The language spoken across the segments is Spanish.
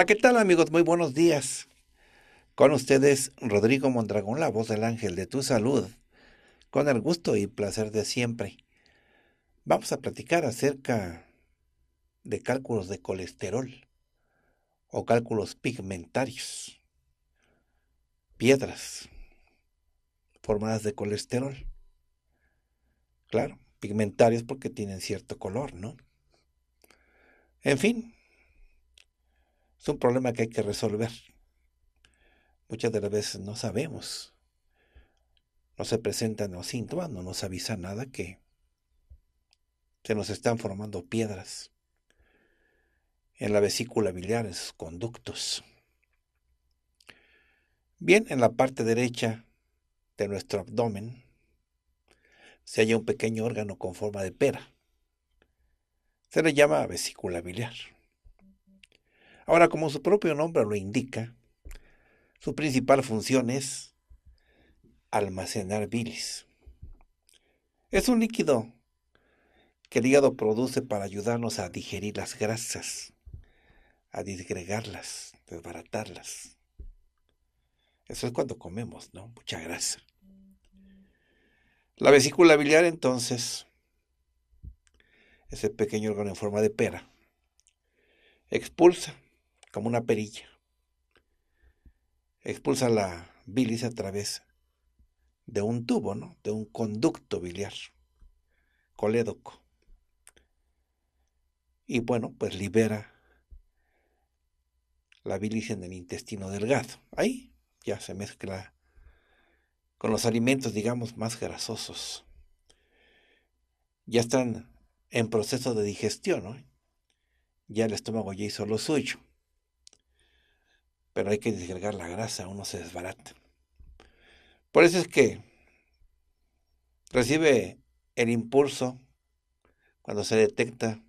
Hola, ¿qué tal amigos? Muy buenos días. Con ustedes Rodrigo Mondragón, la voz del ángel de tu salud, con el gusto y placer de siempre. Vamos a platicar acerca de cálculos de colesterol o cálculos pigmentarios, piedras formadas de colesterol. Claro, pigmentarios porque tienen cierto color, ¿no? En fin, es un problema que hay que resolver. Muchas de las veces no sabemos. No se presentan los síntomas, no nos avisa nada que se nos están formando piedras en la vesícula biliar, en sus conductos. Bien, en la parte derecha de nuestro abdomen se halla un pequeño órgano con forma de pera. Se le llama vesícula biliar. Ahora, como su propio nombre lo indica, su principal función es almacenar bilis. Es un líquido que el hígado produce para ayudarnos a digerir las grasas, a disgregarlas, desbaratarlas. Eso es cuando comemos, ¿no? Mucha grasa. La vesícula biliar entonces, ese pequeño órgano en forma de pera, expulsa como una perilla. Expulsa la bilis a través de un tubo, ¿no? De un conducto biliar, colédoco. Y bueno, pues libera la bilis en el intestino delgado. Ahí ya se mezcla con los alimentos, digamos, más grasosos. Ya están en proceso de digestión, ¿no? Ya el estómago ya hizo lo suyo pero hay que descargar la grasa, uno se desbarata. Por eso es que recibe el impulso cuando se detecta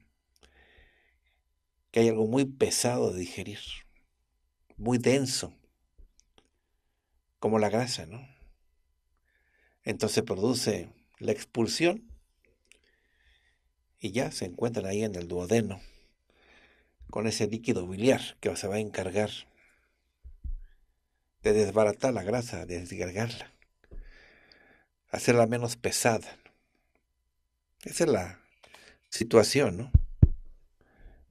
que hay algo muy pesado de digerir, muy denso, como la grasa, ¿no? Entonces produce la expulsión y ya se encuentran ahí en el duodeno con ese líquido biliar que se va a encargar de desbaratar la grasa, de desgargarla, hacerla menos pesada. Esa es la situación, ¿no?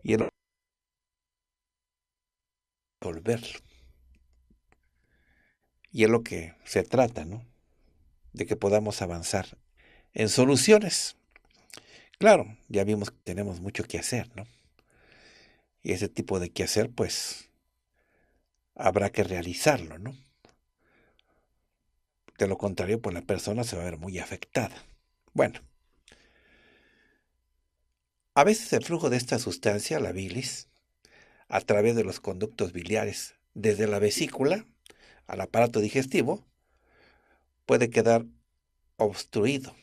Y el volverlo. Y es lo que se trata, ¿no? De que podamos avanzar en soluciones. Claro, ya vimos que tenemos mucho que hacer, ¿no? Y ese tipo de que hacer, pues, habrá que realizarlo, ¿no? De lo contrario, pues la persona se va a ver muy afectada. Bueno, a veces el flujo de esta sustancia, la bilis, a través de los conductos biliares desde la vesícula al aparato digestivo, puede quedar obstruido,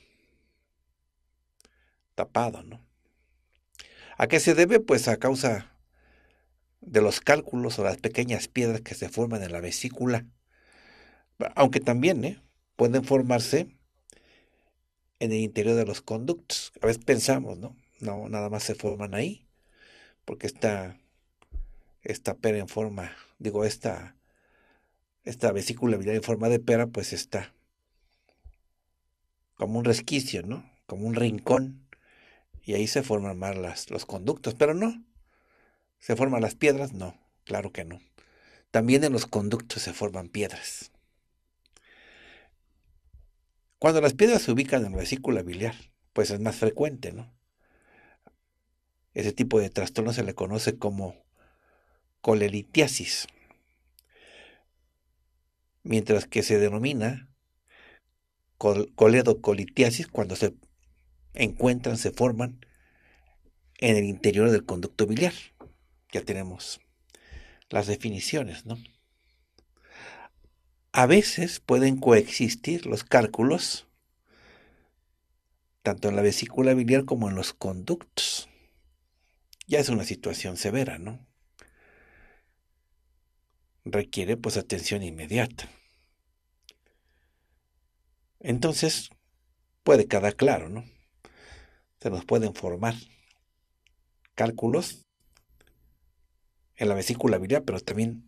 tapado, ¿no? ¿A qué se debe? Pues a causa de los cálculos o las pequeñas piedras que se forman en la vesícula. Aunque también ¿eh? pueden formarse en el interior de los conductos. A veces pensamos, ¿no? No, nada más se forman ahí, porque esta, esta pera en forma, digo, esta, esta vesícula en forma de pera, pues está como un resquicio, ¿no? Como un rincón, y ahí se forman más las, los conductos, pero no, ¿Se forman las piedras? No, claro que no. También en los conductos se forman piedras. Cuando las piedras se ubican en la vesícula biliar, pues es más frecuente, ¿no? Ese tipo de trastorno se le conoce como colelitiasis, mientras que se denomina coledocolitiasis cuando se encuentran, se forman en el interior del conducto biliar ya tenemos las definiciones, ¿no? A veces pueden coexistir los cálculos, tanto en la vesícula biliar como en los conductos. Ya es una situación severa, ¿no? Requiere pues atención inmediata. Entonces, puede quedar claro, ¿no? Se nos pueden formar cálculos en la vesícula biliar, pero también,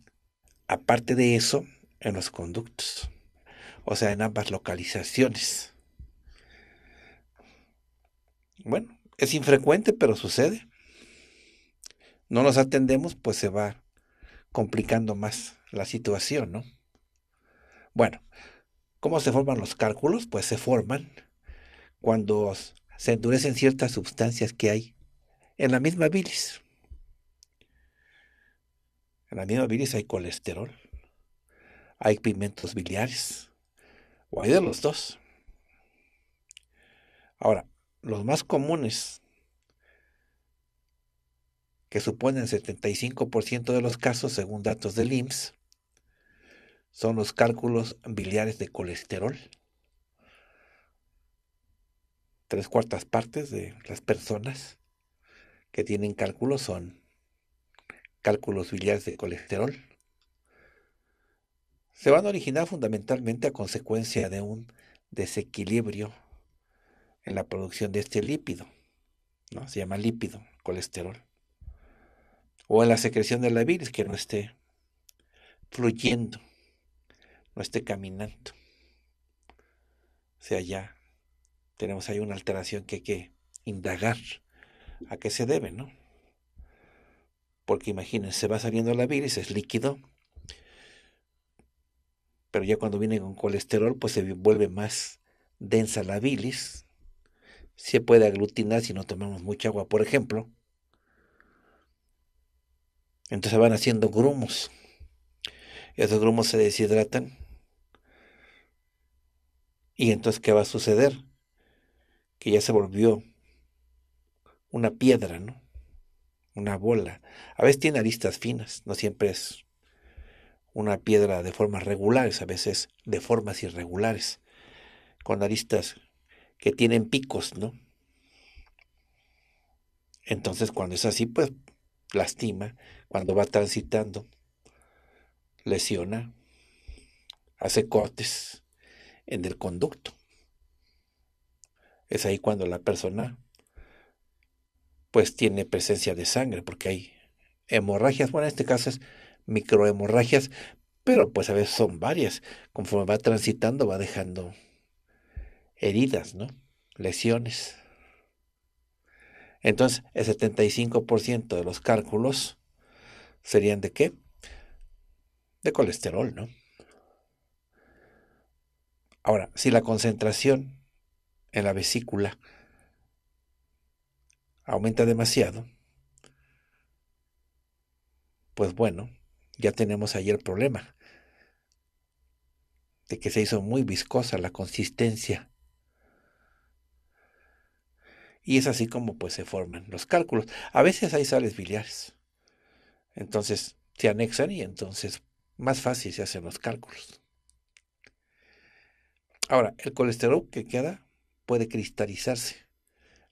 aparte de eso, en los conductos, o sea, en ambas localizaciones. Bueno, es infrecuente, pero sucede. No nos atendemos, pues se va complicando más la situación, ¿no? Bueno, ¿cómo se forman los cálculos? Pues se forman cuando se endurecen ciertas sustancias que hay en la misma bilis. En la misma hay colesterol, hay pigmentos biliares, o hay de los dos. Ahora, los más comunes, que suponen 75% de los casos según datos del IMSS, son los cálculos biliares de colesterol. Tres cuartas partes de las personas que tienen cálculos son cálculos biliares de colesterol, se van a originar fundamentalmente a consecuencia de un desequilibrio en la producción de este lípido, ¿no? se llama lípido, colesterol, o en la secreción de la bilis que no esté fluyendo, no esté caminando. O sea, ya tenemos ahí una alteración que hay que indagar a qué se debe, ¿no? Porque imagínense, va saliendo la bilis, es líquido, pero ya cuando viene con colesterol, pues se vuelve más densa la bilis. Se puede aglutinar si no tomamos mucha agua, por ejemplo. Entonces van haciendo grumos. Y esos grumos se deshidratan. Y entonces, ¿qué va a suceder? Que ya se volvió una piedra, ¿no? una bola. A veces tiene aristas finas, no siempre es una piedra de formas regulares, a veces de formas irregulares, con aristas que tienen picos, ¿no? Entonces cuando es así, pues lastima, cuando va transitando, lesiona, hace cortes en el conducto. Es ahí cuando la persona pues tiene presencia de sangre, porque hay hemorragias, bueno, en este caso es microhemorragias, pero pues a veces son varias. Conforme va transitando, va dejando heridas, ¿no? Lesiones. Entonces, el 75% de los cálculos serían de qué? De colesterol, ¿no? Ahora, si la concentración en la vesícula aumenta demasiado, pues bueno, ya tenemos ahí el problema de que se hizo muy viscosa la consistencia. Y es así como pues se forman los cálculos. A veces hay sales biliares. Entonces se anexan y entonces más fácil se hacen los cálculos. Ahora, el colesterol que queda puede cristalizarse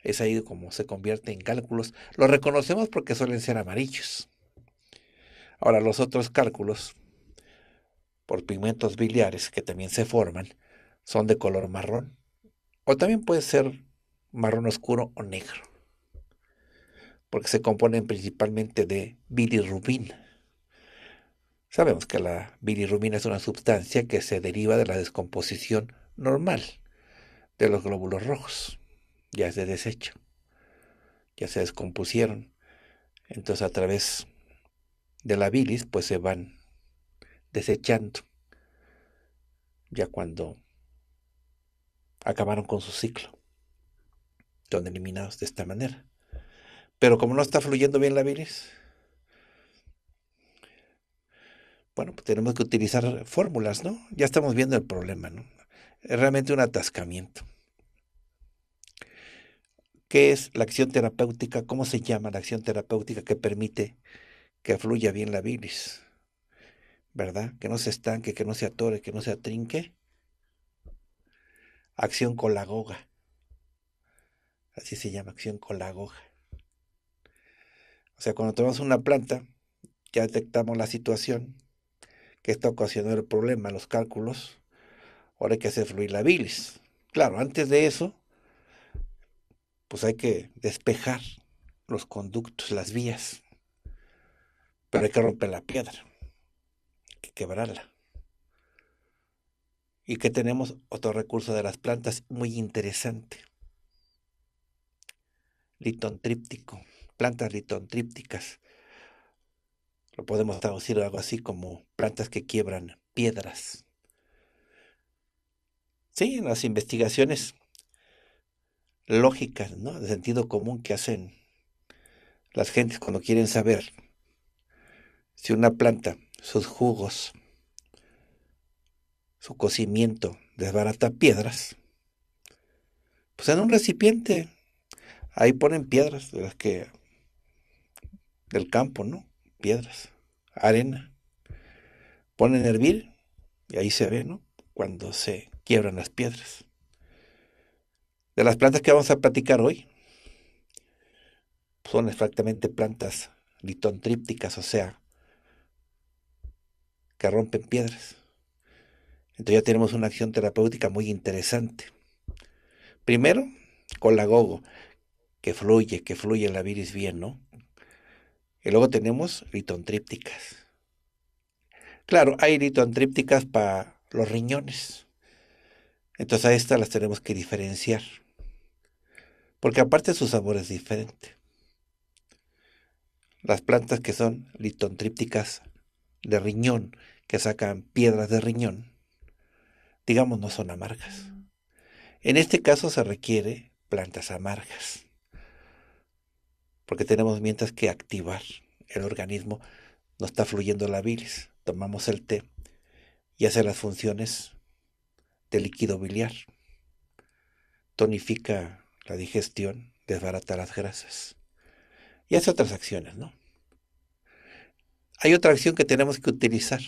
es ahí como se convierte en cálculos. Los reconocemos porque suelen ser amarillos. Ahora, los otros cálculos, por pigmentos biliares que también se forman, son de color marrón. O también puede ser marrón oscuro o negro. Porque se componen principalmente de bilirrubina. Sabemos que la bilirrubina es una sustancia que se deriva de la descomposición normal de los glóbulos rojos ya de desecho, ya se descompusieron. Entonces a través de la bilis pues se van desechando ya cuando acabaron con su ciclo. Son eliminados de esta manera. Pero como no está fluyendo bien la bilis, bueno, pues, tenemos que utilizar fórmulas, ¿no? Ya estamos viendo el problema, ¿no? Es realmente un atascamiento. ¿Qué es la acción terapéutica? ¿Cómo se llama la acción terapéutica que permite que fluya bien la bilis? ¿Verdad? Que no se estanque, que no se atore, que no se atrinque. Acción colagoga. Así se llama, acción colagoga. O sea, cuando tomamos una planta, ya detectamos la situación que está ocasionando el problema, los cálculos. Ahora hay que hacer fluir la bilis. Claro, antes de eso, pues hay que despejar los conductos, las vías. Pero hay que romper la piedra, hay que quebrarla. Y que tenemos otro recurso de las plantas muy interesante. Litontríptico, plantas litontrípticas. Lo podemos traducir algo así como plantas que quiebran piedras. Sí, en las investigaciones lógicas, ¿no? De sentido común que hacen las gentes cuando quieren saber si una planta, sus jugos, su cocimiento desbarata piedras, pues en un recipiente ahí ponen piedras de las que del campo, ¿no? Piedras, arena. Ponen a hervir y ahí se ve, ¿no? Cuando se quiebran las piedras. De las plantas que vamos a platicar hoy, son exactamente plantas litontrípticas, o sea, que rompen piedras. Entonces ya tenemos una acción terapéutica muy interesante. Primero, colagogo, que fluye, que fluye la viris bien, ¿no? Y luego tenemos litontrípticas. Claro, hay litontrípticas para los riñones. Entonces a estas las tenemos que diferenciar porque aparte su sabor es diferente. Las plantas que son litontrípticas de riñón, que sacan piedras de riñón, digamos no son amargas. En este caso se requiere plantas amargas, porque tenemos mientras que activar el organismo, no está fluyendo la bilis, tomamos el té y hace las funciones de líquido biliar, tonifica la digestión, desbarata las grasas. Y hace otras acciones, ¿no? Hay otra acción que tenemos que utilizar,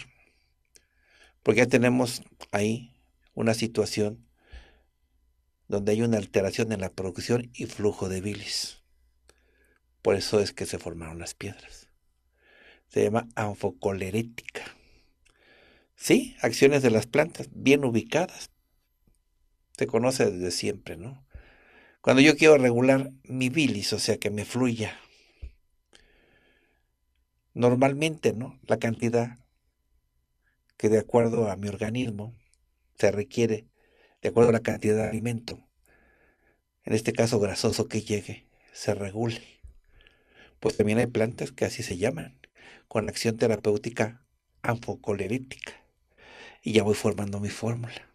porque ya tenemos ahí una situación donde hay una alteración en la producción y flujo de bilis. Por eso es que se formaron las piedras. Se llama anfocolerética. Sí, acciones de las plantas bien ubicadas. Se conoce desde siempre, ¿no? Cuando yo quiero regular mi bilis, o sea, que me fluya. Normalmente, ¿no? La cantidad que de acuerdo a mi organismo se requiere, de acuerdo a la cantidad de alimento, en este caso grasoso que llegue, se regule. Pues también hay plantas que así se llaman, con acción terapéutica anfocolerítica. Y ya voy formando mi fórmula.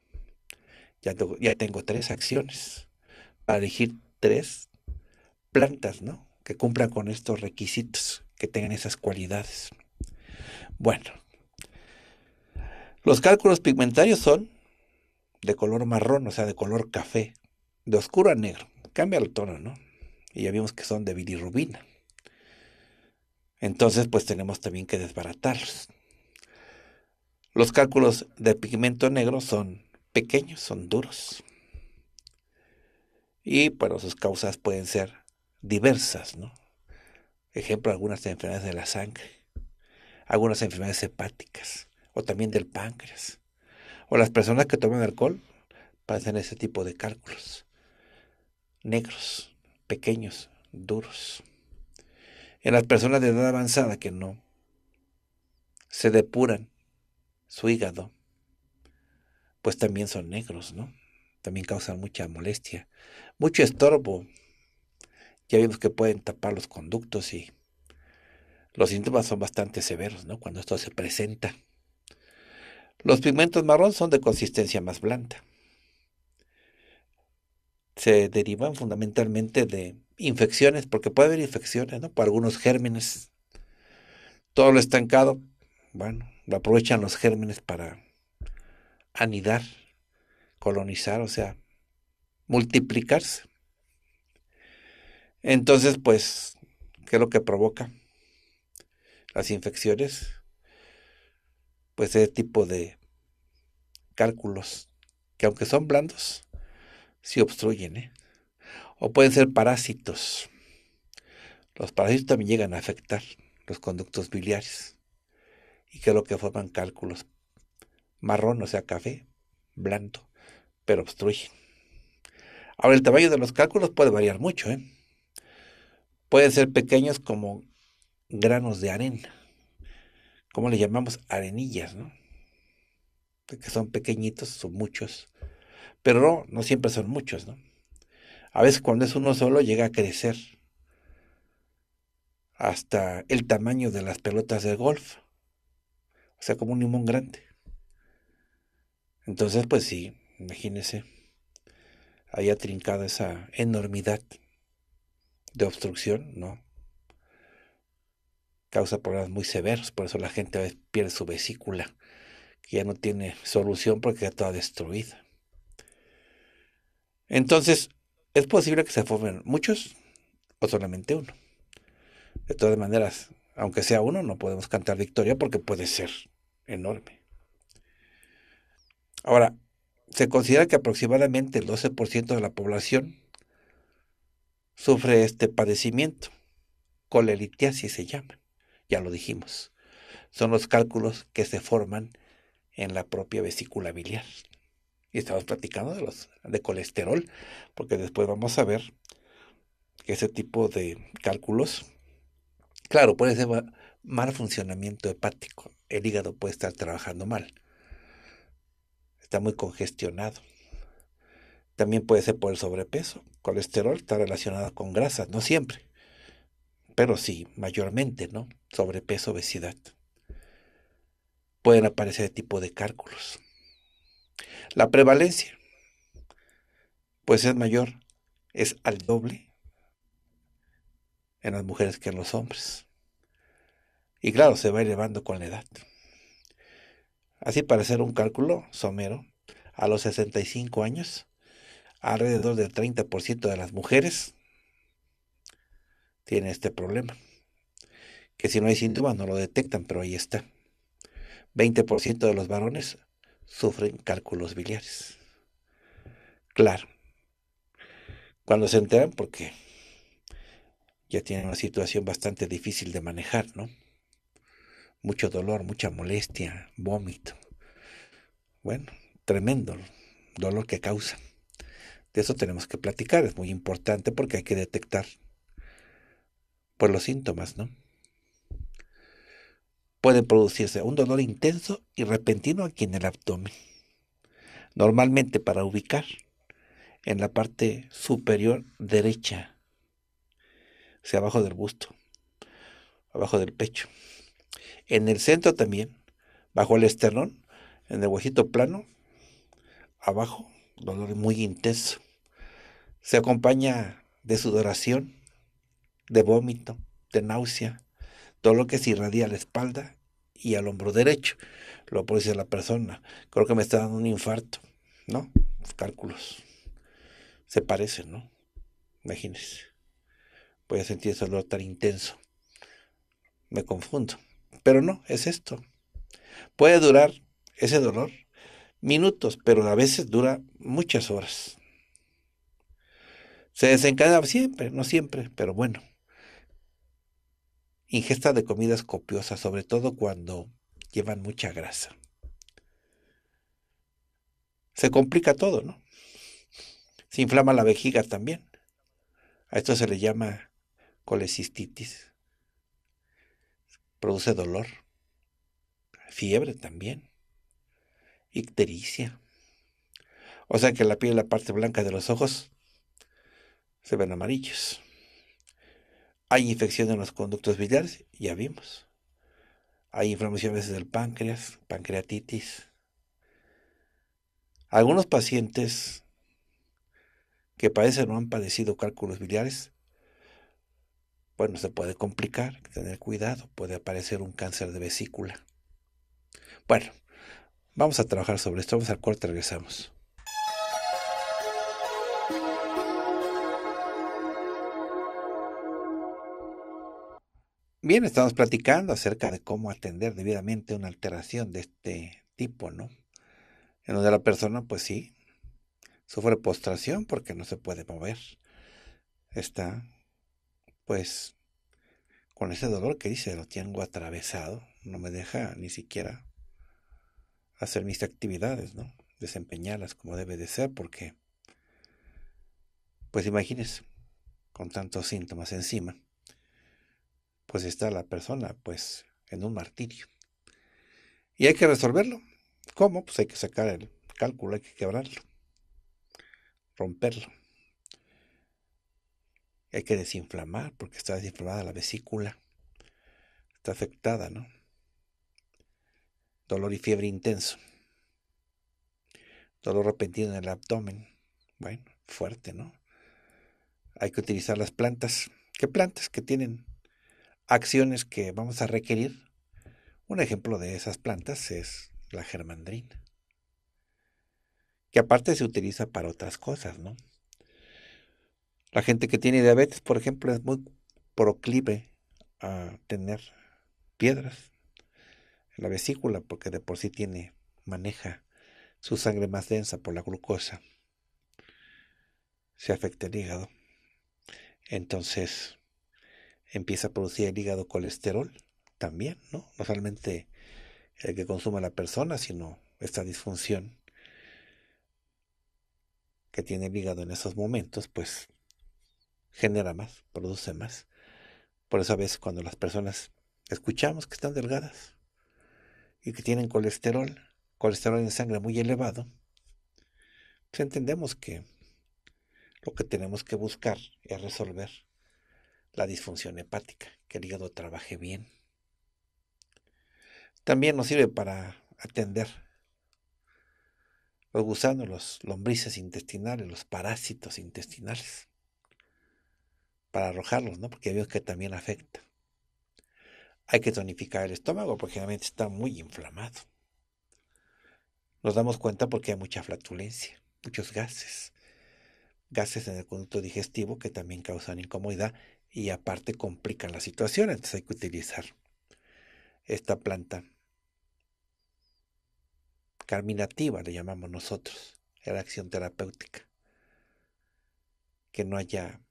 Ya, ya tengo tres acciones. A elegir tres plantas, ¿no? Que cumplan con estos requisitos, que tengan esas cualidades. Bueno, los cálculos pigmentarios son de color marrón, o sea, de color café, de oscuro a negro. Cambia el tono, ¿no? Y ya vimos que son de bilirrubina. Entonces, pues tenemos también que desbaratarlos. Los cálculos de pigmento negro son pequeños, son duros. Y bueno, sus causas pueden ser diversas, ¿no? Ejemplo, algunas enfermedades de la sangre, algunas enfermedades hepáticas o también del páncreas. O las personas que toman alcohol pasan ese tipo de cálculos. Negros, pequeños, duros. En las personas de edad avanzada que no se depuran su hígado, pues también son negros, ¿no? también causan mucha molestia, mucho estorbo. Ya vimos que pueden tapar los conductos y los síntomas son bastante severos, Cuando esto se presenta. Los pigmentos marrón son de consistencia más blanda. Se derivan fundamentalmente de infecciones, porque puede haber infecciones, Por algunos gérmenes. Todo lo estancado, bueno, lo aprovechan los gérmenes para anidar colonizar, o sea, multiplicarse. Entonces, pues, ¿qué es lo que provoca? Las infecciones, pues ese tipo de cálculos, que aunque son blandos, se obstruyen, ¿eh? O pueden ser parásitos. Los parásitos también llegan a afectar los conductos biliares. ¿Y qué es lo que forman cálculos? Marrón, o sea, café, blando pero obstruye. Ahora, el tamaño de los cálculos puede variar mucho. ¿eh? Pueden ser pequeños como granos de arena. ¿Cómo le llamamos? Arenillas, ¿no? Que son pequeñitos, son muchos. Pero no, no siempre son muchos, ¿no? A veces cuando es uno solo llega a crecer hasta el tamaño de las pelotas de golf. O sea, como un limón grande. Entonces, pues sí, Imagínese, haya trincado esa enormidad de obstrucción, ¿no? Causa problemas muy severos, por eso la gente a veces pierde su vesícula, que ya no tiene solución porque ya está destruida. Entonces, es posible que se formen muchos o solamente uno. De todas maneras, aunque sea uno, no podemos cantar victoria porque puede ser enorme. Ahora, se considera que aproximadamente el 12% de la población sufre este padecimiento. Colelitiasis se llama, ya lo dijimos. Son los cálculos que se forman en la propia vesícula biliar. Y estamos platicando de los de colesterol, porque después vamos a ver que ese tipo de cálculos, claro, puede ser mal funcionamiento hepático. El hígado puede estar trabajando mal muy congestionado. También puede ser por el sobrepeso. Colesterol está relacionado con grasas, no siempre, pero sí, mayormente, ¿no? Sobrepeso, obesidad. Pueden aparecer este tipo de cálculos. La prevalencia, pues es mayor, es al doble en las mujeres que en los hombres. Y claro, se va elevando con la edad. Así para hacer un cálculo somero, a los 65 años, alrededor del 30% de las mujeres tiene este problema. Que si no hay síntomas no lo detectan, pero ahí está. 20% de los varones sufren cálculos biliares. Claro. Cuando se enteran, porque ya tienen una situación bastante difícil de manejar, ¿no? Mucho dolor, mucha molestia, vómito. Bueno, tremendo dolor que causa. De eso tenemos que platicar, es muy importante porque hay que detectar Por pues, los síntomas, ¿no? Puede producirse un dolor intenso y repentino aquí en el abdomen. Normalmente para ubicar en la parte superior derecha, o sea, abajo del busto, abajo del pecho. En el centro también, bajo el esternón, en el huesito plano, abajo, dolor muy intenso. Se acompaña de sudoración, de vómito, de náusea, todo lo que se irradia a la espalda y al hombro derecho. Lo puede decir la persona, creo que me está dando un infarto, ¿no? cálculos se parecen, ¿no? Imagínense. Voy a sentir ese dolor tan intenso. Me confundo. Pero no, es esto. Puede durar ese dolor minutos, pero a veces dura muchas horas. Se desencadena siempre, no siempre, pero bueno. Ingesta de comidas copiosas, sobre todo cuando llevan mucha grasa. Se complica todo, ¿no? Se inflama la vejiga también. A esto se le llama colecistitis. Produce dolor, fiebre también ictericia. O sea que la piel la parte blanca de los ojos se ven amarillos. Hay infección en los conductos biliares, ya vimos. Hay inflamaciones del páncreas, pancreatitis. Algunos pacientes que padecen o han padecido cálculos biliares, bueno, se puede complicar, tener cuidado, puede aparecer un cáncer de vesícula. Bueno, Vamos a trabajar sobre esto, vamos al corte, regresamos. Bien, estamos platicando acerca de cómo atender debidamente una alteración de este tipo, ¿no? En donde la persona, pues sí, sufre postración porque no se puede mover. Está, pues, con ese dolor que dice, lo tengo atravesado, no me deja ni siquiera hacer mis actividades, ¿no? Desempeñarlas como debe de ser, porque, pues imagínese, con tantos síntomas encima, pues está la persona, pues, en un martirio. Y hay que resolverlo. ¿Cómo? Pues hay que sacar el cálculo, hay que quebrarlo, romperlo. Hay que desinflamar, porque está desinflamada la vesícula. Está afectada, ¿no? dolor y fiebre intenso, dolor repentino en el abdomen, bueno, fuerte, ¿no? Hay que utilizar las plantas. ¿Qué plantas que tienen acciones que vamos a requerir? Un ejemplo de esas plantas es la germandrina, que aparte se utiliza para otras cosas, ¿no? La gente que tiene diabetes, por ejemplo, es muy proclive a tener piedras la vesícula, porque de por sí tiene, maneja su sangre más densa por la glucosa. Se afecta el hígado. Entonces empieza a producir el hígado colesterol también, ¿no? No solamente el que consuma la persona, sino esta disfunción que tiene el hígado en esos momentos, pues genera más, produce más. Por eso a veces cuando las personas escuchamos que están delgadas, y que tienen colesterol, colesterol en sangre muy elevado, pues entendemos que lo que tenemos que buscar es resolver la disfunción hepática, que el hígado trabaje bien. También nos sirve para atender los gusanos, los lombrices intestinales, los parásitos intestinales, para arrojarlos, ¿no? Porque veo que también afecta. Hay que tonificar el estómago porque generalmente está muy inflamado. Nos damos cuenta porque hay mucha flatulencia, muchos gases. Gases en el conducto digestivo que también causan incomodidad y aparte complican la situación. Entonces hay que utilizar esta planta carminativa, le llamamos nosotros, la acción terapéutica. Que no haya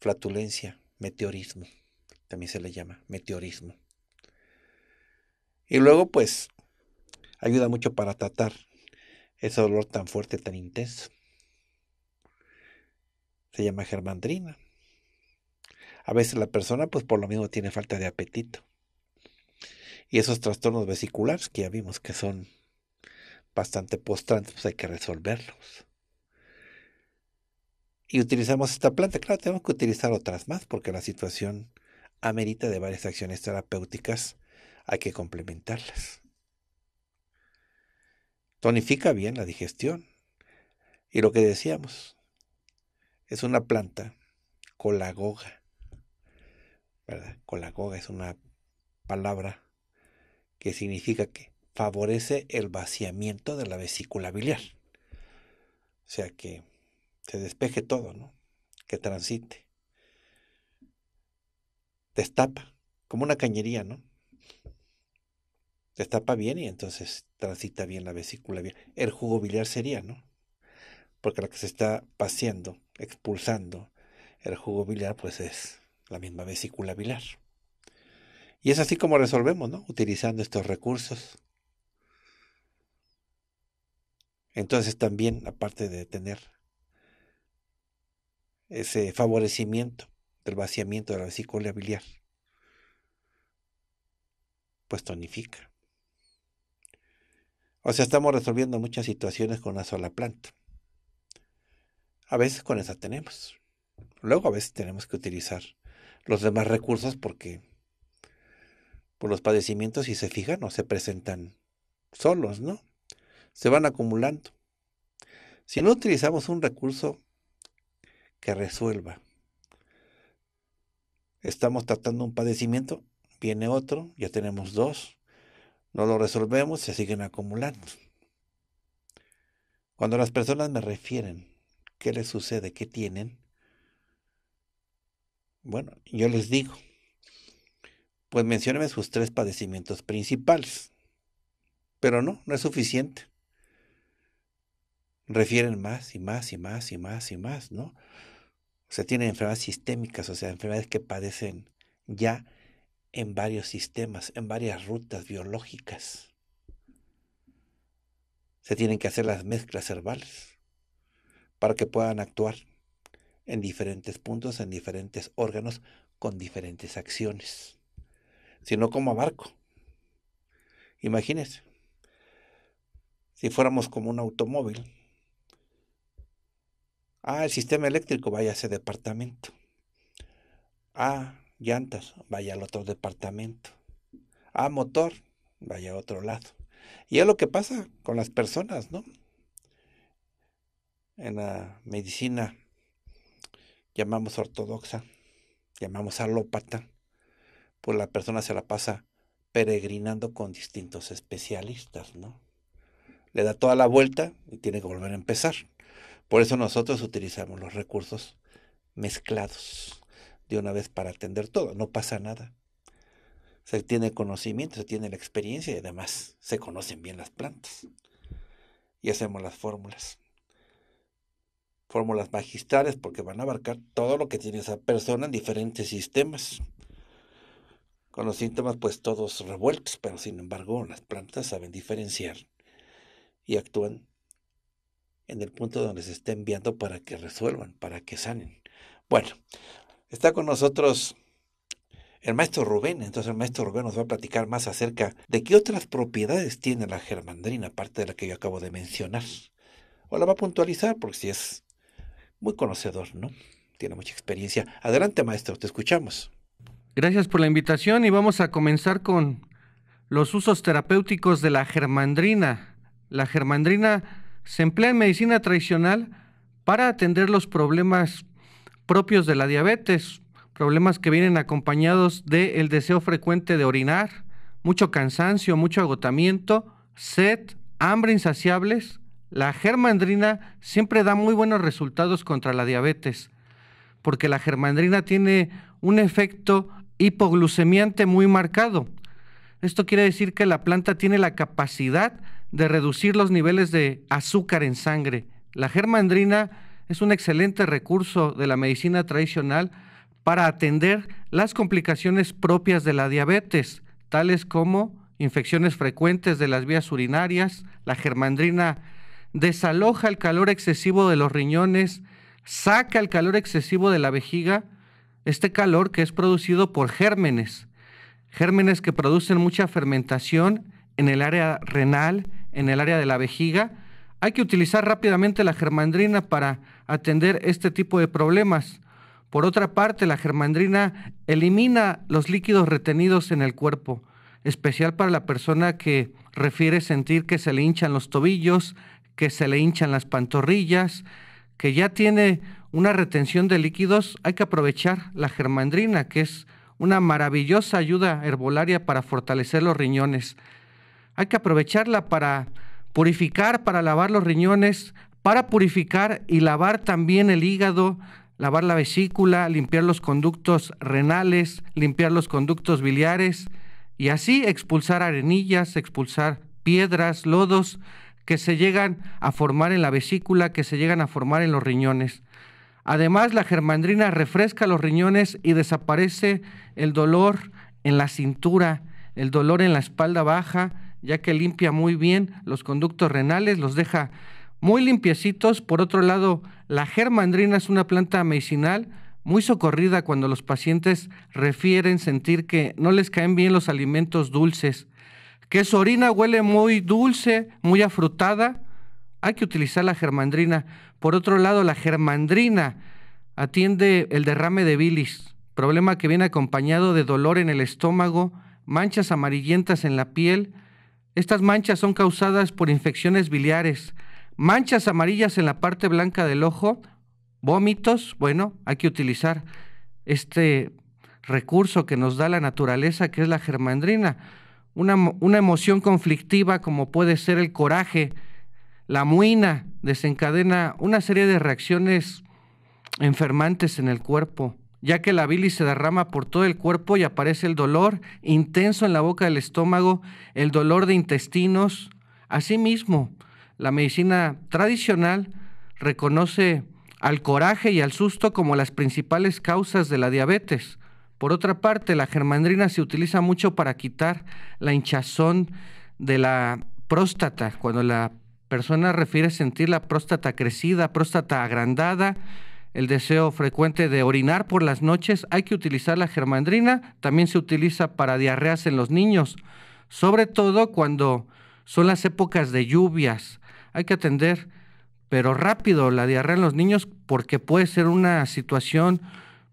flatulencia, meteorismo también se le llama meteorismo. Y luego, pues, ayuda mucho para tratar ese dolor tan fuerte, tan intenso. Se llama germandrina. A veces la persona, pues, por lo mismo tiene falta de apetito. Y esos trastornos vesiculares que ya vimos que son bastante postrantes, pues hay que resolverlos. Y utilizamos esta planta. Claro, tenemos que utilizar otras más porque la situación amerita de varias acciones terapéuticas, hay que complementarlas. Tonifica bien la digestión. Y lo que decíamos, es una planta colagoga. ¿verdad? Colagoga es una palabra que significa que favorece el vaciamiento de la vesícula biliar. O sea, que se despeje todo, ¿no? Que transite estapa como una cañería, ¿no? Te estapa bien y entonces transita bien la vesícula. Bien. El jugo biliar sería, ¿no? Porque la que se está paseando, expulsando el jugo biliar, pues es la misma vesícula biliar. Y es así como resolvemos, ¿no? Utilizando estos recursos. Entonces también, aparte de tener ese favorecimiento del vaciamiento de la vesícula biliar. Pues tonifica. O sea, estamos resolviendo muchas situaciones con una sola planta. A veces con esa tenemos. Luego a veces tenemos que utilizar los demás recursos porque por pues, los padecimientos, si se fijan, o se presentan solos, ¿no? Se van acumulando. Si no utilizamos un recurso que resuelva Estamos tratando un padecimiento, viene otro, ya tenemos dos, no lo resolvemos, se siguen acumulando. Cuando las personas me refieren qué les sucede, qué tienen, bueno, yo les digo, pues mencióname sus tres padecimientos principales. Pero no, no es suficiente. Refieren más y más y más y más y más, ¿no? se tienen enfermedades sistémicas, o sea, enfermedades que padecen ya en varios sistemas, en varias rutas biológicas. Se tienen que hacer las mezclas herbales para que puedan actuar en diferentes puntos, en diferentes órganos, con diferentes acciones. Si no, como barco. Imagínense, si fuéramos como un automóvil, Ah, el sistema eléctrico, vaya a ese departamento. Ah, llantas, vaya al otro departamento. Ah, motor, vaya a otro lado. Y es lo que pasa con las personas, ¿no? En la medicina llamamos ortodoxa, llamamos alópata, pues la persona se la pasa peregrinando con distintos especialistas, ¿no? Le da toda la vuelta y tiene que volver a empezar. Por eso nosotros utilizamos los recursos mezclados de una vez para atender todo, no pasa nada. Se tiene conocimiento, se tiene la experiencia y además se conocen bien las plantas. Y hacemos las fórmulas. Fórmulas magistrales porque van a abarcar todo lo que tiene esa persona en diferentes sistemas. Con los síntomas pues todos revueltos, pero sin embargo las plantas saben diferenciar y actúan en el punto donde se está enviando para que resuelvan, para que sanen. Bueno, está con nosotros el maestro Rubén. Entonces el maestro Rubén nos va a platicar más acerca de qué otras propiedades tiene la germandrina, aparte de la que yo acabo de mencionar. O la va a puntualizar porque si es muy conocedor, ¿no? Tiene mucha experiencia. Adelante, maestro, te escuchamos. Gracias por la invitación y vamos a comenzar con los usos terapéuticos de la germandrina. La germandrina se emplea en medicina tradicional para atender los problemas propios de la diabetes, problemas que vienen acompañados del el deseo frecuente de orinar, mucho cansancio, mucho agotamiento, sed, hambre insaciables. La germandrina siempre da muy buenos resultados contra la diabetes, porque la germandrina tiene un efecto hipoglucemiante muy marcado. Esto quiere decir que la planta tiene la capacidad de reducir los niveles de azúcar en sangre. La germandrina es un excelente recurso de la medicina tradicional para atender las complicaciones propias de la diabetes, tales como infecciones frecuentes de las vías urinarias. La germandrina desaloja el calor excesivo de los riñones, saca el calor excesivo de la vejiga, este calor que es producido por gérmenes, gérmenes que producen mucha fermentación en el área renal, en el área de la vejiga, hay que utilizar rápidamente la germandrina para atender este tipo de problemas. Por otra parte, la germandrina elimina los líquidos retenidos en el cuerpo, especial para la persona que refiere sentir que se le hinchan los tobillos, que se le hinchan las pantorrillas, que ya tiene una retención de líquidos, hay que aprovechar la germandrina, que es una maravillosa ayuda herbolaria para fortalecer los riñones hay que aprovecharla para purificar, para lavar los riñones, para purificar y lavar también el hígado, lavar la vesícula, limpiar los conductos renales, limpiar los conductos biliares y así expulsar arenillas, expulsar piedras, lodos que se llegan a formar en la vesícula, que se llegan a formar en los riñones. Además, la germandrina refresca los riñones y desaparece el dolor en la cintura, el dolor en la espalda baja, ya que limpia muy bien los conductos renales, los deja muy limpiecitos. Por otro lado, la germandrina es una planta medicinal muy socorrida cuando los pacientes refieren sentir que no les caen bien los alimentos dulces, que su orina huele muy dulce, muy afrutada. Hay que utilizar la germandrina. Por otro lado, la germandrina atiende el derrame de bilis, problema que viene acompañado de dolor en el estómago, manchas amarillentas en la piel, estas manchas son causadas por infecciones biliares, manchas amarillas en la parte blanca del ojo, vómitos. Bueno, hay que utilizar este recurso que nos da la naturaleza, que es la germandrina. Una, emoción conflictiva como puede ser el coraje, la muina, desencadena una serie de reacciones enfermantes en el cuerpo ya que la bilis se derrama por todo el cuerpo y aparece el dolor intenso en la boca del estómago, el dolor de intestinos. Asimismo, la medicina tradicional reconoce al coraje y al susto como las principales causas de la diabetes. Por otra parte, la germandrina se utiliza mucho para quitar la hinchazón de la próstata, cuando la persona refiere sentir la próstata crecida, próstata agrandada, el deseo frecuente de orinar por las noches, hay que utilizar la germandrina. También se utiliza para diarreas en los niños, sobre todo cuando son las épocas de lluvias. Hay que atender, pero rápido, la diarrea en los niños porque puede ser una situación,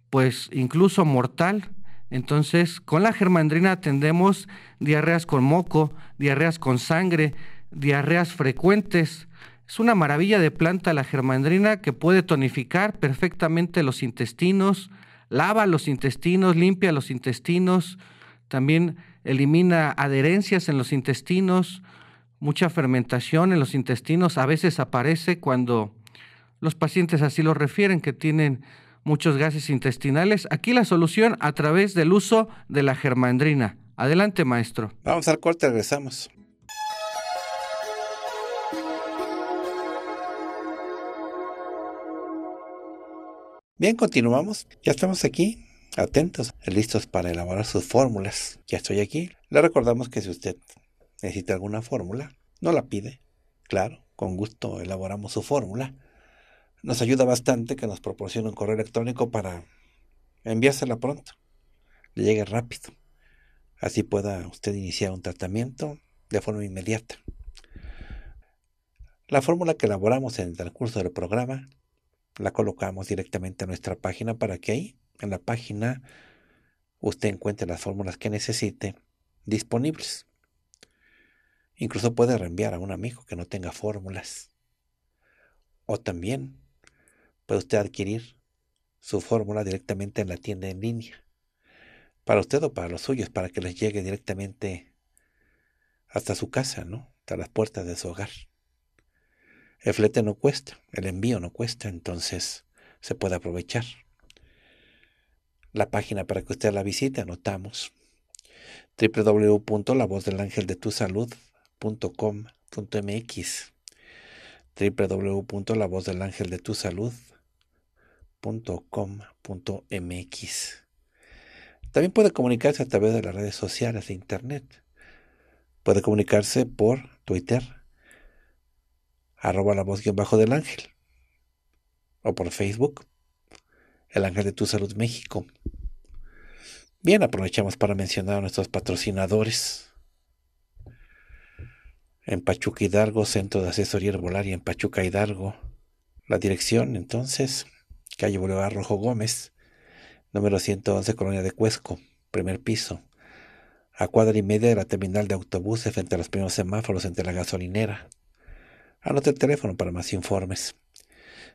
pues incluso mortal. Entonces, con la germandrina atendemos diarreas con moco, diarreas con sangre, diarreas frecuentes es una maravilla de planta la germandrina que puede tonificar perfectamente los intestinos, lava los intestinos, limpia los intestinos, también elimina adherencias en los intestinos, mucha fermentación en los intestinos. A veces aparece cuando los pacientes así lo refieren, que tienen muchos gases intestinales. Aquí la solución a través del uso de la germandrina. Adelante, maestro. Vamos al corte, regresamos. Bien, continuamos. Ya estamos aquí, atentos, listos para elaborar sus fórmulas. Ya estoy aquí. Le recordamos que si usted necesita alguna fórmula, no la pide. Claro, con gusto elaboramos su fórmula. Nos ayuda bastante que nos proporcione un correo electrónico para enviársela pronto. Le llegue rápido. Así pueda usted iniciar un tratamiento de forma inmediata. La fórmula que elaboramos en el transcurso del programa la colocamos directamente a nuestra página para que ahí, en la página, usted encuentre las fórmulas que necesite disponibles. Incluso puede reenviar a un amigo que no tenga fórmulas. O también puede usted adquirir su fórmula directamente en la tienda en línea. Para usted o para los suyos, para que les llegue directamente hasta su casa, ¿no? Hasta las puertas de su hogar. El flete no cuesta, el envío no cuesta, entonces se puede aprovechar. La página para que usted la visite, anotamos www.lavozdelangeldetusalud.com.mx www.lavozdelangeldetusalud.com.mx También puede comunicarse a través de las redes sociales de internet. Puede comunicarse por Twitter, arroba la voz bajo del ángel, o por Facebook, el ángel de tu salud México. Bien, aprovechamos para mencionar a nuestros patrocinadores. En Pachuca Hidalgo, Centro de Asesoría Herbolaria en Pachuca Hidalgo. La dirección, entonces, calle Boulevard Rojo Gómez, número 111, Colonia de Cuesco, primer piso. A cuadra y media de la terminal de autobuses frente a los primeros semáforos entre la gasolinera. Anote el teléfono para más informes.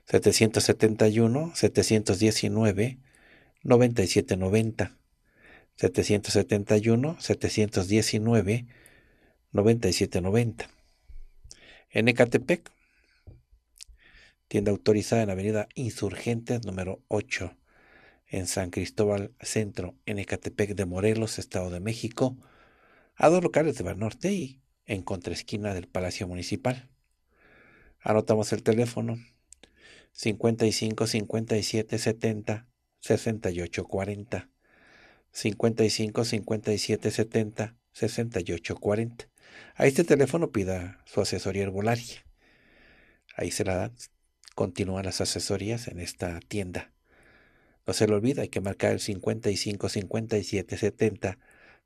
771-719-9790. 771-719-9790. En Ecatepec, tienda autorizada en avenida Insurgentes número 8, en San Cristóbal Centro, en Ecatepec de Morelos, Estado de México, a dos locales de norte y en contraesquina del Palacio Municipal. Anotamos el teléfono 55 57 70 68 40. 55 57 70 68 40. A este teléfono pida su asesoría herbolaria. Ahí se la dan. Continúan las asesorías en esta tienda. No se le olvida, hay que marcar el 55 57 70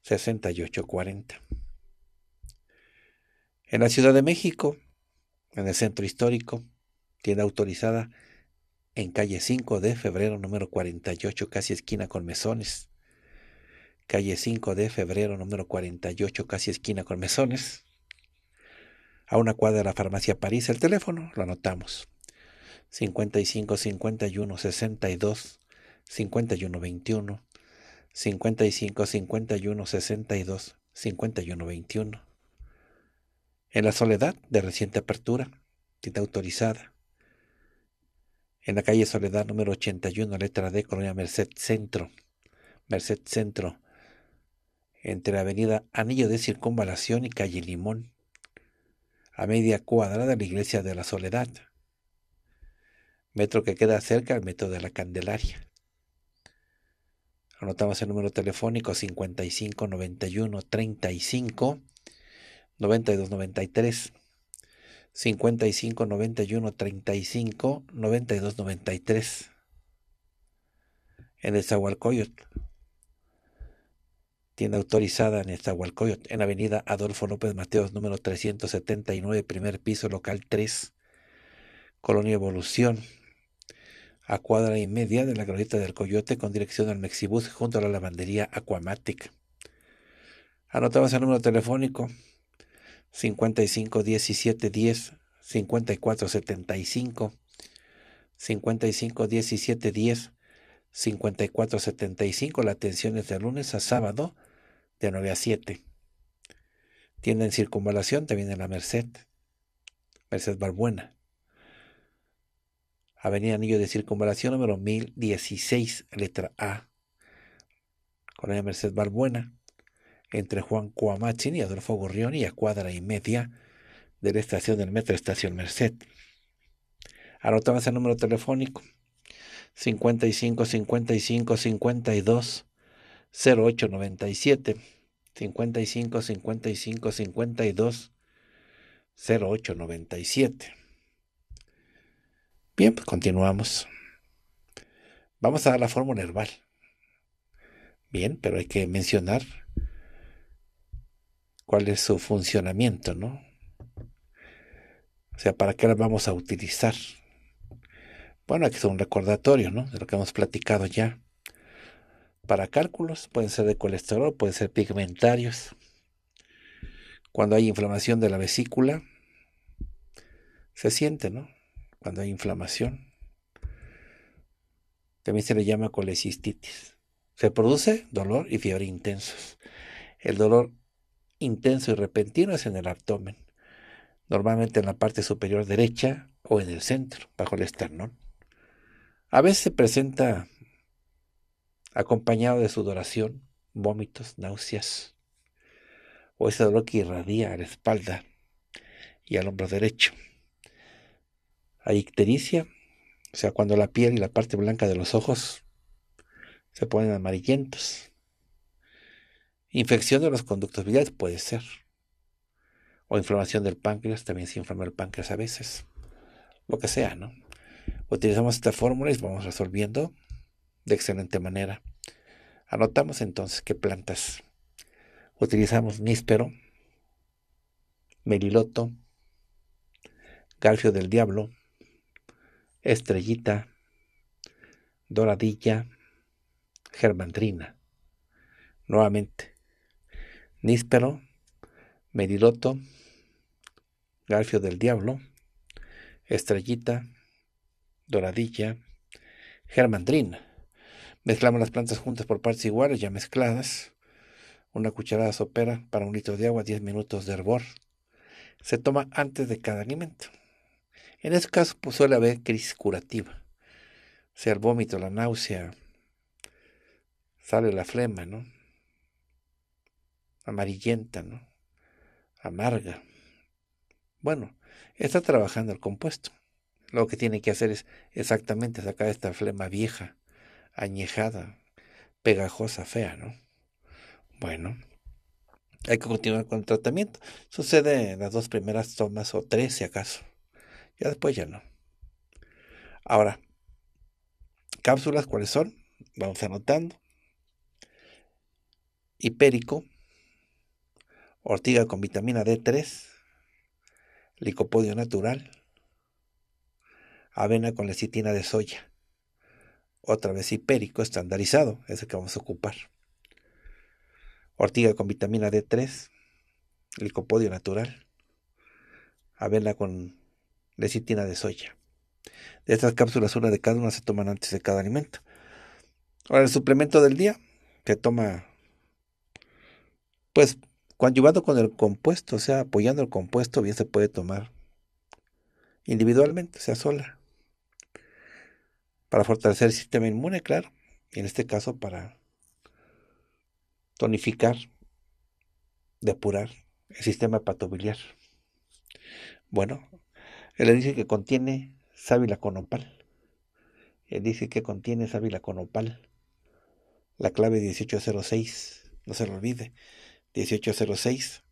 68 40. En la Ciudad de México, en el centro histórico, tienda autorizada en calle 5 de febrero número 48, casi esquina con mesones. Calle 5 de febrero número 48, casi esquina con mesones. A una cuadra de la farmacia París, el teléfono lo anotamos. 55 51 62 51 21 55 51 62 51 21 en la Soledad, de reciente apertura, cita autorizada. En la calle Soledad número 81, letra D, Colonia Merced Centro. Merced Centro, entre la avenida Anillo de Circunvalación y calle Limón, a media cuadra de la iglesia de la Soledad, metro que queda cerca al metro de la Candelaria. Anotamos el número telefónico 559135, 9293 93 55 91 35 92 en el Zahualcoyot. Tienda autorizada en el Zahualcoyot, en Avenida Adolfo López Mateos, número 379, primer piso, local 3, Colonia Evolución, a cuadra y media de la Granita del Coyote, con dirección al Mexibus, junto a la lavandería Aquamatic. anotamos el número telefónico 55 17 10 54 75 55 17 10 54 75 la atención es de lunes a sábado de 9 a 7 tienen circunvalación también en la Merced Merced Barbuena Avenida Anillo de Circunvalación número 1016 letra A con Colonia Merced Barbuena entre Juan Cuamachin y Adolfo Gorrión y a cuadra y media de la estación del metro Estación Merced. Anotamos el número telefónico 55 55 52 08 97 55 55 52 08 97. Bien, pues continuamos. Vamos a dar la fórmula herbal. Bien, pero hay que mencionar cuál es su funcionamiento, ¿no? O sea, ¿para qué la vamos a utilizar? Bueno, aquí son recordatorios, ¿no? De lo que hemos platicado ya. Para cálculos, pueden ser de colesterol, pueden ser pigmentarios. Cuando hay inflamación de la vesícula, se siente, ¿no? Cuando hay inflamación. También se le llama colecistitis. Se produce dolor y fiebre intensos. El dolor intenso y repentino es en el abdomen, normalmente en la parte superior derecha o en el centro, bajo el esternón. A veces se presenta acompañado de sudoración, vómitos, náuseas, o ese dolor que irradia a la espalda y al hombro derecho. Hay ictericia, o sea, cuando la piel y la parte blanca de los ojos se ponen amarillentos. Infección de los conductos biliares puede ser. O inflamación del páncreas, también se inflama el páncreas a veces. Lo que sea, ¿no? Utilizamos esta fórmula y vamos resolviendo de excelente manera. Anotamos entonces qué plantas. Utilizamos níspero, meliloto, galfio del diablo, estrellita, doradilla, germandrina. Nuevamente, Níspero, Meridoto, Garfio del Diablo, Estrellita, Doradilla, germandrina. Mezclamos las plantas juntas por partes iguales, ya mezcladas. Una cucharada sopera para un litro de agua, 10 minutos de hervor. Se toma antes de cada alimento. En este caso pues, suele haber crisis curativa. Sea el vómito, la náusea, sale la flema, ¿no? amarillenta, ¿no? amarga. Bueno, está trabajando el compuesto. Lo que tiene que hacer es exactamente sacar esta flema vieja, añejada, pegajosa, fea, ¿no? Bueno, hay que continuar con el tratamiento. Sucede en las dos primeras tomas o tres si acaso. Ya después ya no. Ahora, cápsulas, ¿cuáles son? Vamos anotando. Hipérico, ortiga con vitamina D3, licopodio natural, avena con lecitina de soya. Otra vez hipérico estandarizado, es que vamos a ocupar. Ortiga con vitamina D3, licopodio natural, avena con lecitina de soya. De estas cápsulas, una de cada una se toman antes de cada alimento. Ahora, el suplemento del día que toma, pues, llevado con el compuesto, o sea, apoyando el compuesto, bien se puede tomar individualmente, o sea, sola. Para fortalecer el sistema inmune, claro. Y en este caso, para tonificar, depurar el sistema hepatobiliar. Bueno, él dice que contiene sábila conopal. Él dice que contiene sábila conopal. La clave 1806, no se lo olvide. 1806.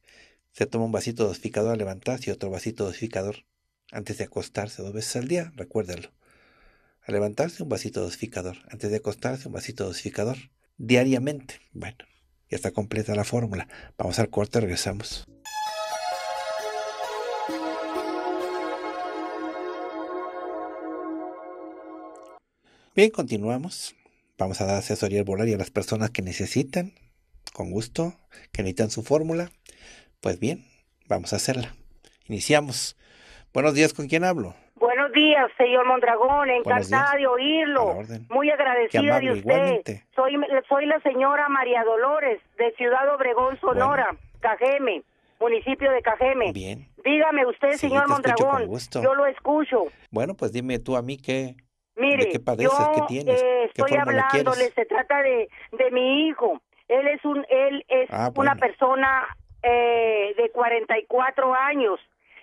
Se toma un vasito dosificador al levantarse y otro vasito dosificador antes de acostarse dos veces al día, recuérdalo. Al levantarse un vasito dosificador, antes de acostarse un vasito dosificador, diariamente. Bueno, ya está completa la fórmula. Vamos al corte, regresamos. Bien, continuamos. Vamos a dar asesoría al volar y a las personas que necesitan con gusto, que necesitan su fórmula. Pues bien, vamos a hacerla. Iniciamos. Buenos días, ¿con quién hablo? Buenos días, señor Mondragón, encantada de oírlo. Muy agradecida de usted. Soy, la señora María Dolores, de Ciudad Obregón, Sonora, Cajeme, municipio de Cajeme. Bien. Dígame usted, señor Mondragón, yo lo escucho. Bueno, pues dime tú a mí qué, qué padeces? ¿Qué tienes? Eh, estoy ¿Qué se trata de, de mi hijo. Él es un él es ah, una persona eh, de 44 años.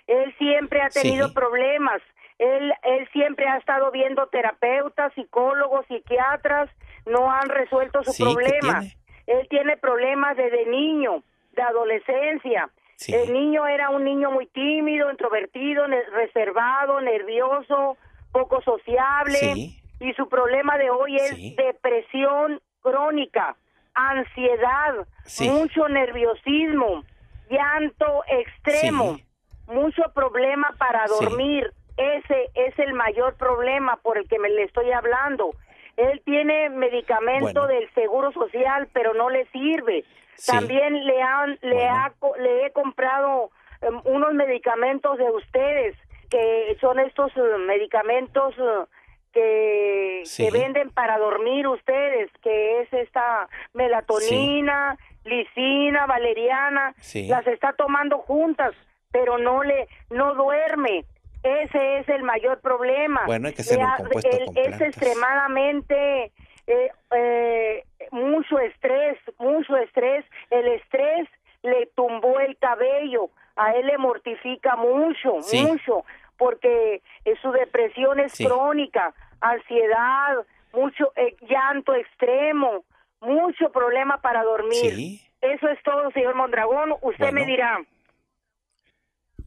Él siempre ha tenido problemas. Él él siempre ha estado viendo terapeutas, psicólogos, psiquiatras, no han resuelto sus problemas. Él tiene problemas desde niño, de adolescencia. El niño era un niño muy tímido, introvertido, reservado, nervioso, poco sociable. Y su problema de hoy es depresión crónica ansiedad, mucho nerviosismo, llanto extremo, mucho problema para dormir. Ese es el mayor problema por el que me le estoy hablando. Él tiene medicamento del Seguro Social, pero no le sirve. También le le le he comprado em, unos medicamentos de ustedes que son estos eh, medicamentos eh, que, venden para dormir ustedes, que es esta melatonina, lisina, valeriana, las está tomando juntas, pero no le no duerme. Ese es el mayor problema. Es extremadamente mucho estrés, mucho estrés. El estrés le tumbó el cabello, a él le mortifica mucho, mucho, porque eh, su depresión es crónica, ansiedad, mucho eh, llanto extremo, mucho problema para dormir. Eso es todo, señor Mondragón. Usted me dirá.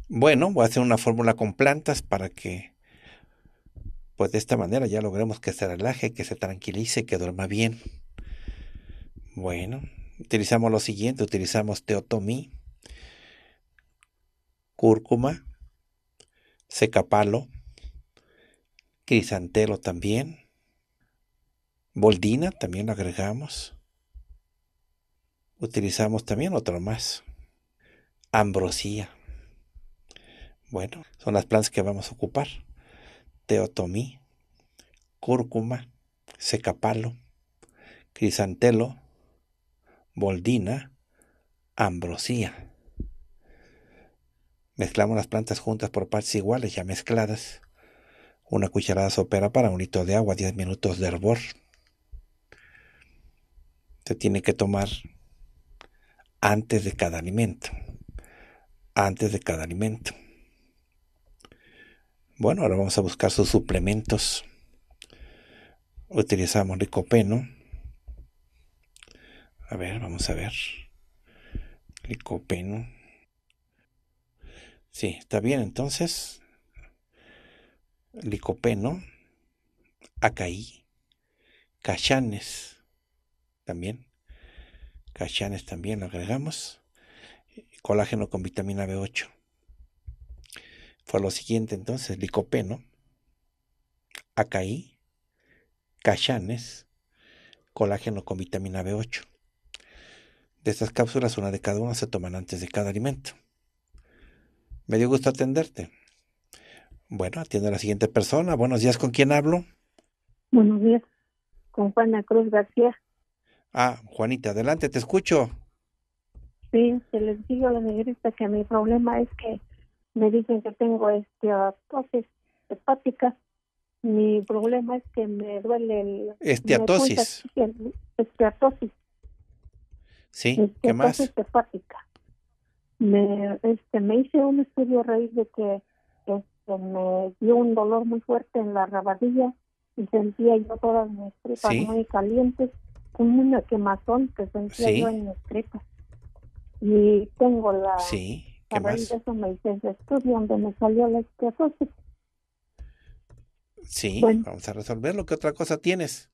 Bueno, voy a hacer una fórmula con plantas para que, pues de esta manera ya logremos que se relaje, que se tranquilice, que duerma bien. Bueno, utilizamos lo siguiente, utilizamos teotomí, cúrcuma, secapalo, Crisantelo también. Boldina también lo agregamos. Utilizamos también otro más. Ambrosía. Bueno, son las plantas que vamos a ocupar. Teotomí, cúrcuma, secapalo, crisantelo, boldina, ambrosía. Mezclamos las plantas juntas por partes iguales, ya mezcladas. Una cucharada sopera para un litro de agua, 10 minutos de hervor. Se tiene que tomar antes de cada alimento. Antes de cada alimento. Bueno, ahora vamos a buscar sus suplementos. Utilizamos licopeno. A ver, vamos a ver. Licopeno. Sí, está bien entonces licopeno, acaí, cachanes también. Cachanes también lo agregamos. Colágeno con vitamina B8. Fue lo siguiente entonces, licopeno, acaí, cachanes, colágeno con vitamina B8. De estas cápsulas, una de cada una se toman antes de cada alimento. Me dio gusto atenderte. Bueno, atiende la siguiente persona. Buenos días, ¿con quién hablo? Buenos días, con Juana Cruz García. Ah, Juanita, adelante, te escucho. Sí, se les digo a la negrita que mi problema es que me dicen que tengo este hepática. Mi problema es que me duele el... Esteatosis. esteatosis. Sí, ¿qué más? hepática. Me, este, me hice un estudio a raíz de que me dio un dolor muy fuerte en la rabadilla y sentía yo todas mis tripas muy calientes, como una quemazón que sentía yo en mis tripas. Y tengo la... Sí, De eso me hice estudio donde me salió la esclerosis. Sí, vamos a resolverlo. ¿Qué otra cosa tienes?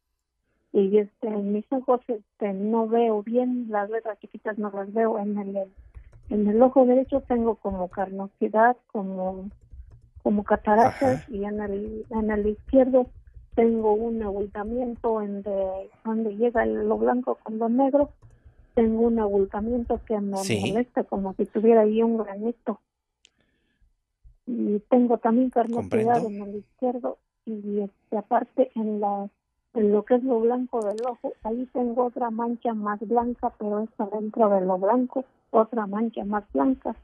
Y este, en mis ojos este, no veo bien, las letras chiquitas no las veo. En el, en el ojo derecho tengo como carnosidad, como como cataratas y en el, en el izquierdo tengo un abultamiento en de, donde llega lo blanco con lo negro, tengo un abultamiento que me molesta como si tuviera ahí un granito. Y tengo también carnosidad en el izquierdo y este, aparte en, la, en lo que es lo blanco del ojo, ahí tengo otra mancha más blanca, pero está dentro de lo blanco, otra mancha más blanca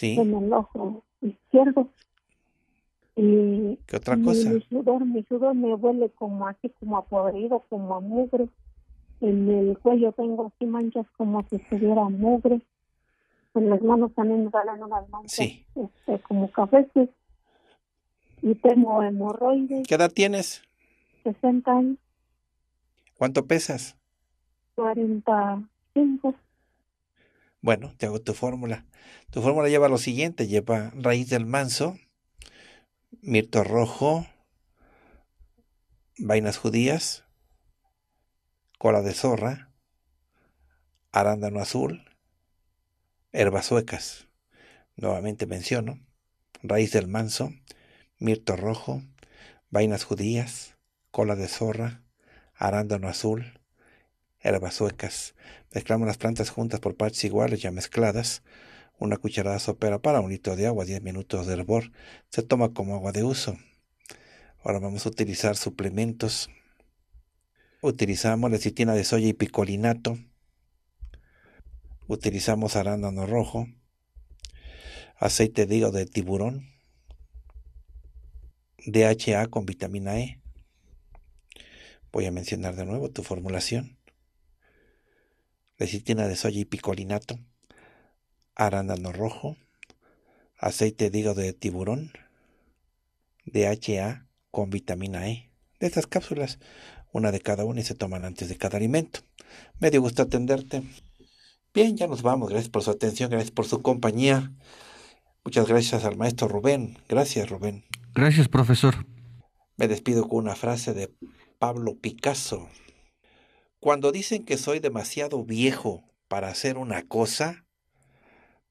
en el ojo izquierdo y ¿Qué otra cosa? Mi sudor, mi me huele como así, como a podrido, como a mugre. En el cuello tengo así manchas como si estuviera mugre. En las manos también me salen unas manchas este, como café Y tengo hemorroides. ¿Qué edad tienes? 60 años. ¿Cuánto pesas? 45. Bueno, te hago tu fórmula. Tu fórmula lleva lo siguiente, lleva raíz del manso, mirto rojo, vainas judías, cola de zorra, arándano azul, herbas suecas. Nuevamente menciono, raíz del manso, mirto rojo, vainas judías, cola de zorra, arándano azul, herbas suecas. Mezclamos las plantas juntas por partes iguales ya mezcladas una cucharada sopera para un litro de agua, 10 minutos de hervor. Se toma como agua de uso. Ahora vamos a utilizar suplementos. Utilizamos lecitina de soya y picolinato. Utilizamos arándano rojo. Aceite de de tiburón. DHA con vitamina E. Voy a mencionar de nuevo tu formulación. Lecitina de soya y picolinato arándano rojo, aceite de hígado de tiburón, DHA con vitamina E. De estas cápsulas, una de cada una y se toman antes de cada alimento. Me dio gusto atenderte. Bien, ya nos vamos. Gracias por su atención, gracias por su compañía. Muchas gracias al maestro Rubén. Gracias, Rubén. Gracias, profesor. Me despido con una frase de Pablo Picasso. Cuando dicen que soy demasiado viejo para hacer una cosa,